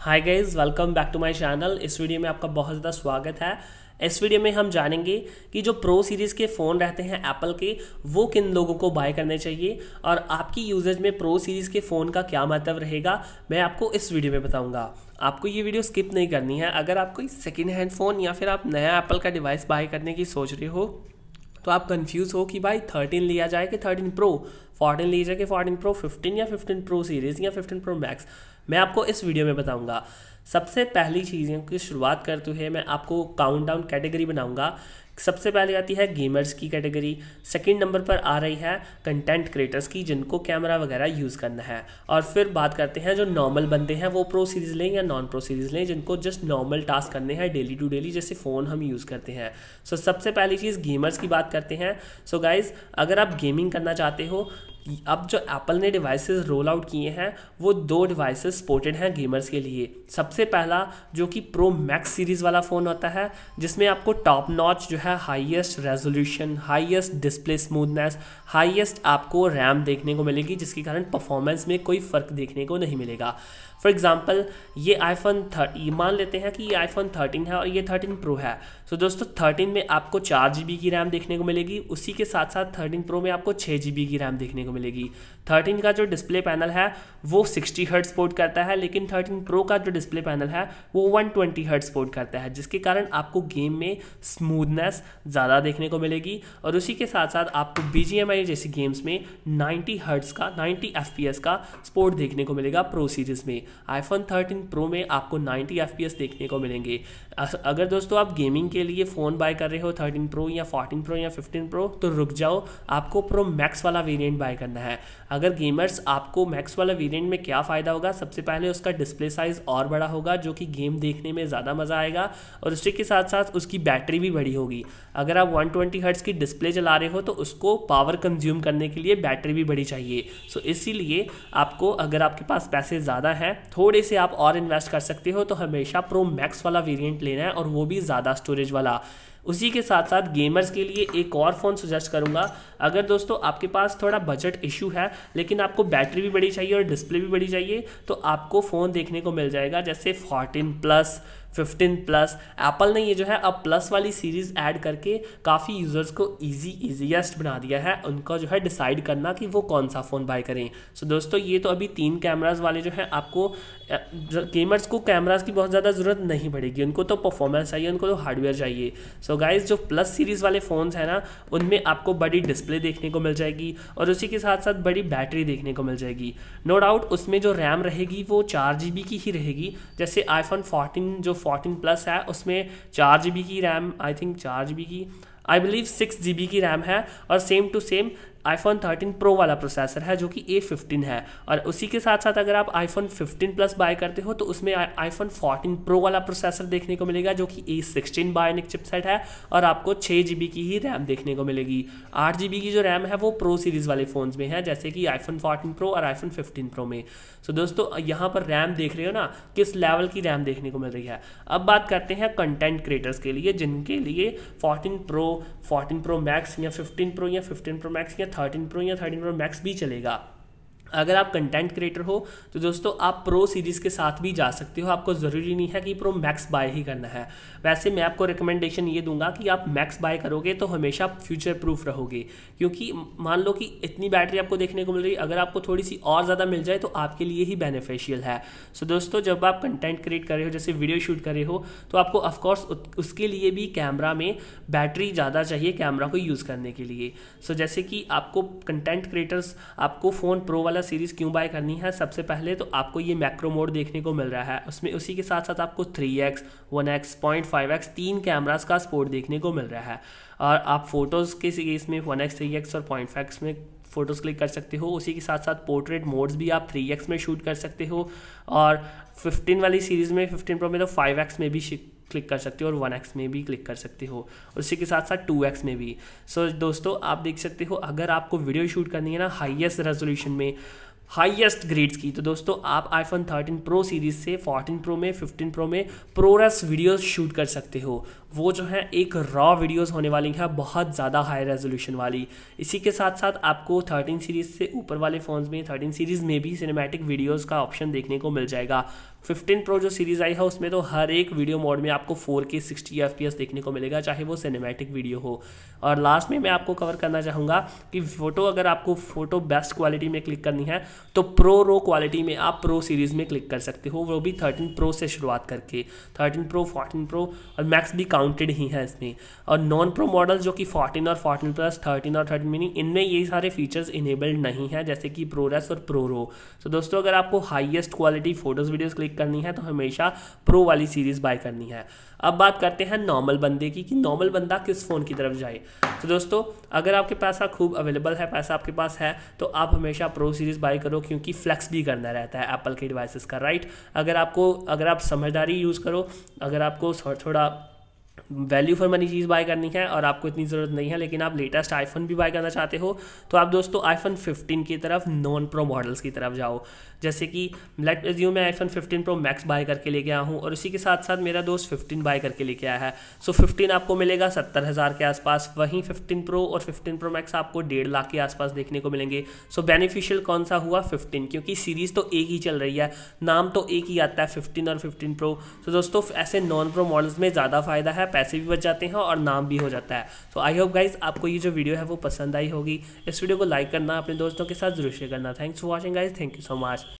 hi guys welcome back to my channel इस video में आपका बहुत ज़्यादा स्वागत है इस वीडियो में हम जानेंगे कि जो प्रो सीरीज़ के फ़ोन रहते हैं एप्पल के वो किन लोगों को बाय करने चाहिए और आपकी यूजेज में प्रो सीरीज़ के फ़ोन का क्या महत्व रहेगा मैं आपको इस वीडियो में बताऊंगा आपको ये वीडियो स्किप नहीं करनी है अगर आप कोई सेकेंड हैंड फ़ोन या फिर आप नया एप्पल का डिवाइस बाय करने की सोच रहे हो तो आप कंफ्यूज हो कि भाई थर्टीन लिया जाए कि थर्टीन प्रो फोर्टीन लिया जाए कि फोर्टीन प्रो फिफ्टीन या फिफ्टीन प्रो सीरीज़ या फिफ्टीन प्रो मैक्स मैं आपको इस वीडियो में बताऊंगा सबसे पहली चीज़ों की शुरुआत करते हुए मैं आपको काउंट डाउन कैटेगरी बनाऊंगा सबसे पहले आती है गेमर्स की कैटेगरी सेकंड नंबर पर आ रही है कंटेंट क्रिएटर्स की जिनको कैमरा वगैरह यूज़ करना है और फिर बात करते हैं जो नॉर्मल बंदे हैं वो प्रो सीरीज़ लें या नॉन प्रो सीरीज़ लें जिनको जस्ट नॉर्मल टास्क करने हैं डेली टू डेली जैसे फ़ोन हम यूज़ करते हैं सो so, सबसे पहली चीज़ गेमर्स की बात करते हैं सो so, गाइज़ अगर आप गेमिंग करना चाहते हो अब जो एप्पल ने डिवाइसेस रोल आउट किए हैं वो दो डिवाइसेस सपोर्टेड हैं गेमर्स के लिए सबसे पहला जो कि प्रो मैक्स सीरीज़ वाला फ़ोन होता है जिसमें आपको टॉप नॉच जो है highest resolution highest display smoothness highest आपको रैम देखने को मिलेगी जिसके कारण परफॉर्मेंस में कोई फ़र्क देखने को नहीं मिलेगा फॉर एग्ज़ाम्पल ये आईफोन थर्टी मान लेते हैं कि ये आईफोन थर्टीन है और ये थर्टीन प्रो है सो so दोस्तों थर्टीन में आपको चार जी की रैम देखने को मिलेगी उसी के साथ साथ थर्टीन प्रो में आपको छः जी की रैम देखने को मिलेगी 13 का जो डिस्प्ले पैनल है वो 60 हर्ट सपोर्ट करता है लेकिन 13 प्रो का जो डिस्प्ले पैनल है वो 120 ट्वेंटी हर्ट सपोर्ट करता है जिसके कारण आपको गेम में स्मूदनेस ज़्यादा देखने को मिलेगी और उसी के साथ साथ आपको बी जैसी गेम्स में नाइन्टी हर्ट्स का नाइन्टी एफ पी एस का सपोर्ट देखने को मिलेगा प्रो सीरीज़ में आईफोन थर्टीन प्रो में आपको नाइन्टी एफ पी एस देखने को मिलेंगे अगर दोस्तों आप गेमिंग के लिए फ़ोन बाय कर रहे हो थर्टीन प्रो या फोर्टीन प्रो या फिफ्टीन प्रो तो रुक जाओ आपको प्रो मैक्स वाला वेरियंट बाय करना है अगर गेमर्स आपको मैक्स वाला वेरिएंट में क्या फ़ायदा होगा सबसे पहले उसका डिस्प्ले साइज़ और बड़ा होगा जो कि गेम देखने में ज़्यादा मज़ा आएगा और उसी के साथ साथ उसकी बैटरी भी बड़ी होगी अगर आप वन ट्वेंटी की डिस्प्ले चला रहे हो तो उसको पावर कंज्यूम करने के लिए बैटरी भी बड़ी चाहिए सो इसीलिए आपको अगर आपके पास पैसे ज़्यादा हैं थोड़े से आप और इन्वेस्ट कर सकते हो तो हमेशा प्रो मैक्स वाला वेरियंट लेना है और वो भी ज़्यादा स्टोरेज वाला उसी के साथ साथ गेमर्स के लिए एक और फ़ोन सजेस्ट करूँगा अगर दोस्तों आपके पास थोड़ा बजट इशू है लेकिन आपको बैटरी भी बड़ी चाहिए और डिस्प्ले भी बड़ी चाहिए तो आपको फ़ोन देखने को मिल जाएगा जैसे fourteen plus fifteen plus Apple ने ये जो है अब प्लस वाली सीरीज़ ऐड करके काफ़ी यूज़र्स को ईजी ईजीएस्ट बना दिया है उनका जो है डिसाइड करना कि वो कौन सा फ़ोन बाय करें सो so, दोस्तों ये तो अभी तीन कैमराज वाले जो है आपको गेमर्स को कैमराज की बहुत ज़्यादा ज़रूरत नहीं पड़ेगी उनको तो परफॉर्मेंस चाहिए उनको तो हार्डवेयर चाहिए सो so, गाइज जो प्लस सीरीज़ वाले फ़ोन्स हैं ना उनमें आपको बड़ी डिस्प्ले देखने को मिल जाएगी और उसी के साथ साथ बड़ी बैटरी देखने को मिल जाएगी नो no डाउट उसमें जो रैम रहेगी वो चार की ही रहेगी जैसे आईफोन फोर्टीन जो फोर्टीन प्लस है उसमें चार जी की रैम आई थिंक चार जी की आई बिलीव सिक्स जी की रैम है और same to same iPhone 13 pro वाला प्रोसेसर है जो कि A15 है और उसी के साथ साथ अगर आप आईफोन 15 प्लस बाय करते हो तो उसमें आईफोन 14 प्रो वाला प्रोसेसर देखने को मिलेगा जो कि A16 बायोनिक चिपसेट है और आपको छः जी की ही रैम देखने को मिलेगी आठ जी की जो रैम है वो प्रो सीरीज़ वाले फ़ोन में है जैसे कि आईफोन फोर्टीन प्रो और आईफोन फिफ्टीन प्रो में सो so दोस्तों यहाँ पर रैम देख रहे हो ना किस लेवल की रैम देखने को मिल रही है अब बात करते हैं कंटेंट क्रिएटर्स के लिए जिनके लिए fourteen pro fourteen pro max या फिफ्टीन प्रो या फिफ्टीन प्रो मैक्स या थर्टीन प्रो या थर्टीन प्रो मैक्स भी चलेगा अगर आप कंटेंट क्रिएटर हो तो दोस्तों आप प्रो सीरीज़ के साथ भी जा सकते हो आपको ज़रूरी नहीं है कि प्रो मैक्स बाय ही करना है वैसे मैं आपको रिकमेंडेशन ये दूंगा कि आप मैक्स बाय करोगे तो हमेशा फ्यूचर प्रूफ रहोगे क्योंकि मान लो कि इतनी बैटरी आपको देखने को मिल रही अगर आपको थोड़ी सी और ज़्यादा मिल जाए तो आपके लिए ही बेनिफिशियल है सो दोस्तों जब आप कंटेंट क्रिएट कर रहे हो जैसे वीडियो शूट कर रहे हो तो आपको ऑफकोर्स उसके लिए भी कैमरा में बैटरी ज़्यादा चाहिए कैमरा को यूज़ करने के लिए सो जैसे कि आपको कंटेंट क्रिएटर्स आपको फ़ोन प्रो वाला वाला सीरीज़ क्यों बाय करनी है सबसे पहले तो आपको ये मैक्रो मोड देखने को मिल रहा है उसमें उसी के साथ साथ आपको three X one X point five X तीन कैमराज का सपोर्ट देखने को मिल रहा है और आप फोटोज़ के सीरीज़ में वन एक्स थ्री एक्स और पॉइंट फाइव एक्स में फ़ोटोज़ क्लिक कर सकते हो उसी के साथ साथ पोर्ट्रेट मोड्स भी आप थ्री एक्स में शूट कर सकते हो और फिफ्टीन वाली सीरीज़ में फिफ्टीन प्रो में तो फाइव एक्स में भी क्लिक कर सकते हो और वन एक्स में भी क्लिक कर सकते हो और उसी के साथ साथ टू एक्स में भी सो so, दोस्तों आप देख सकते हो अगर आपको वीडियो शूट करनी है ना हाईएस्ट रेजोल्यूशन में हाईएस्ट ग्रेड्स की तो दोस्तों आप आईफोन 13 प्रो सीरीज़ से 14 प्रो में 15 प्रो में प्रोरेस वीडियो शूट कर सकते हो वो जो है एक रॉ वीडियोस होने वाली हैं बहुत ज़्यादा हाई रेजोल्यूशन वाली इसी के साथ साथ आपको 13 सीरीज़ से ऊपर वाले फ़ोन्स में 13 सीरीज़ में भी सिनेमैटिक वीडियोस का ऑप्शन देखने को मिल जाएगा 15 प्रो जो सीरीज़ आई है उसमें तो हर एक वीडियो मोड में आपको 4K 60 FPS देखने को मिलेगा चाहे वो सिनेमैटिक वीडियो हो और लास्ट में मैं आपको कवर करना चाहूँगा कि फ़ोटो अगर आपको फ़ोटो बेस्ट क्वालिटी में क्लिक करनी है तो प्रो रो क्वालिटी में आप प्रो सीरीज़ में क्लिक कर सकते हो वो भी थर्टीन प्रो से शुरुआत करके थर्टीन प्रो फोर्टीन प्रो और मैक्स भी काउंट काउंटेड ही है इसमें और नॉन प्रो मॉडल जो कि 14 और 14 प्लस 13 और 13 मिनी इनमें ये सारे फीचर्स इनेबल्ड नहीं हैं जैसे कि प्रोरेस और प्रो रो तो दोस्तों अगर आपको highest quality photos videos click करनी है तो हमेशा प्रो वाली सीरीज़ बाय करनी है अब बात करते हैं नॉर्मल बंदे की कि नॉर्मल बंदा किस फ़ोन की तरफ जाए तो दोस्तों अगर आपके पैसा हाँ खूब अवेलेबल है पैसा आपके पास है तो आप हमेशा प्रो सीरीज़ बाय करो क्योंकि फ्लैक्स भी करना रहता है एप्पल के डिवाइसेस का राइट अगर आपको अगर आप समझदारी यूज़ करो अगर आपको थोड़ा वैल्यू फॉर मनी चीज़ बाय करनी है और आपको इतनी ज़रूरत नहीं है लेकिन आप लेटेस्ट आईफोन भी बाय करना चाहते हो तो आप दोस्तों आईफोन 15 की तरफ नॉन प्रो मॉडल्स की तरफ जाओ जैसे कि लेट यू मैं आईफोन 15 प्रो मैक्स बाय करके लेके आया हूँ और इसी के साथ साथ मेरा दोस्त 15 बाय करके लेके आया है सो so, 15 आपको मिलेगा सत्तर हज़ार के आसपास वहीं फिफ्टीन प्रो और फिफ्टीन प्रो मैक्स आपको डेढ़ लाख के आसपास देखने को मिलेंगे सो so, बेनिफिशियल कौन सा हुआ फिफ्टीन क्योंकि सीरीज़ तो एक ही चल रही है नाम तो एक ही आता है फिफ्टीन और फिफ्टीन प्रो सो दोस्तों ऐसे नॉन प्रो मॉडल्स में ज़्यादा फ़ायदा है है पैसे भी बच जाते हैं और नाम भी हो जाता है तो आई होप गाइज आपको ये जो वीडियो है वो पसंद आई होगी इस वीडियो को लाइक करना अपने दोस्तों के साथ जरूर शेयर करना thanks for watching guys thank you so much